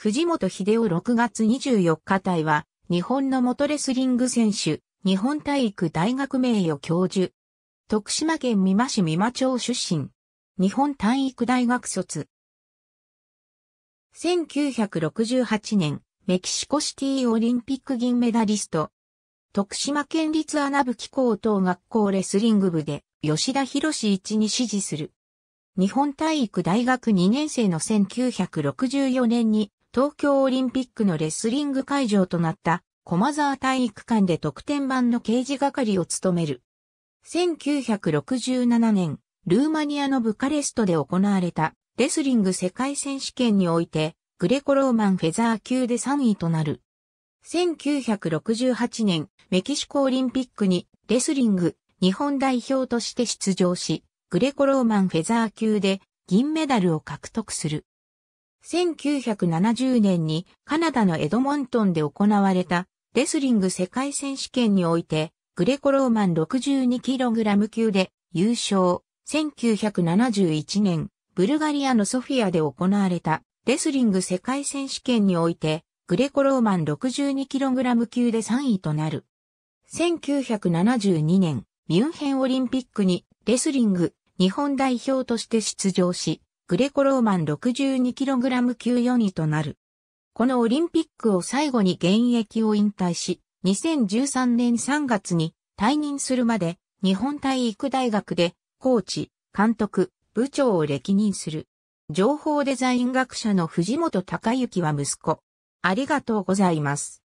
藤本秀夫6月24日隊は、日本の元レスリング選手、日本体育大学名誉教授。徳島県美馬市美馬町出身。日本体育大学卒。1968年、メキシコシティオリンピック銀メダリスト。徳島県立穴吹高等学校レスリング部で吉田博士一に支持する。日本体育大学2年生の1964年に東京オリンピックのレスリング会場となった駒沢体育館で特典版の掲示係を務める。1967年、ルーマニアのブカレストで行われたレスリング世界選手権において、グレコローマンフェザー級で3位となる。1968年、メキシコオリンピックにレスリング日本代表として出場し、グレコローマンフェザー級で銀メダルを獲得する。1970年にカナダのエドモントンで行われたレスリング世界選手権においてグレコローマン 62kg 級で優勝。1971年ブルガリアのソフィアで行われたレスリング世界選手権においてグレコローマン 62kg 級で3位となる。1972年ミュンヘンオリンピックにレスリング日本代表として出場し、グレコローマン 62kg 級4位となる。このオリンピックを最後に現役を引退し、2013年3月に退任するまで日本体育大学でコーチ、監督、部長を歴任する。情報デザイン学者の藤本隆之は息子。ありがとうございます。